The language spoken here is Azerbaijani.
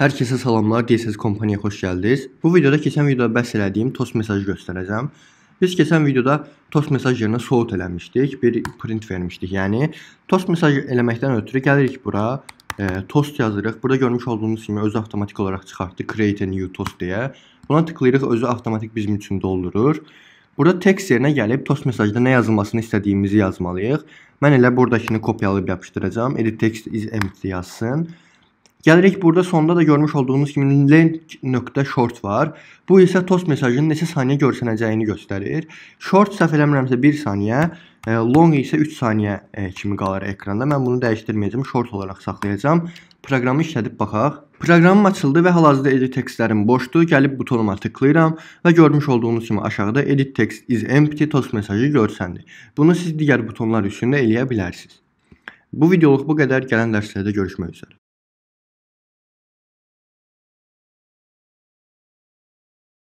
Hər kəsə salamlar, DSS kompaniyaya xoş gəldiniz. Bu videoda keçən videoda bəhs elədiyim tost mesajı göstərəcəm. Biz keçən videoda tost mesaj yerinə soğut eləmişdik, bir print vermişdik. Yəni tost mesajı eləməkdən ötürü gəlirik bura, e, tost yazırıq. Burada görmüş olduğunuz kimi özü avtomatik olaraq çıxartdı create a new toast deyə. Buna tıklayırıq, özü avtomatik bizim üçün doldurur. Burada text yerinə gəlib tost mesajda nə yazılmasını istədiyimizi yazmalıyıq. Mən elə burdakını kopyalayıb yapışdıracağam. Edit text is empty yazsın. Gəlirik burada sonda da görmüş olduğunuz kimi length.short var. Bu isə tost mesajının neçə saniyə görsənəcəyini göstərir. Short səhv eləmirəmsə 1 saniyə, e, long isə 3 saniyə e, kimi qalır ekranda. Mən bunu dəyişdirməyəcəm, short olaraq saxlayacağam. Proqramı işlədib baxaq. Proqramım açıldı və hal-hazırda edit tekstlərim boşdur. Gəlib butonuma tıklayıram və görmüş olduğunuz kimi aşağıda edit text is empty tost mesajı görsəndi. Bunu siz digər butonlar üçün də eləyə bilərsiniz. Bu videoluq bu qədər. Gələn dərslərdə görüşmək üzrə.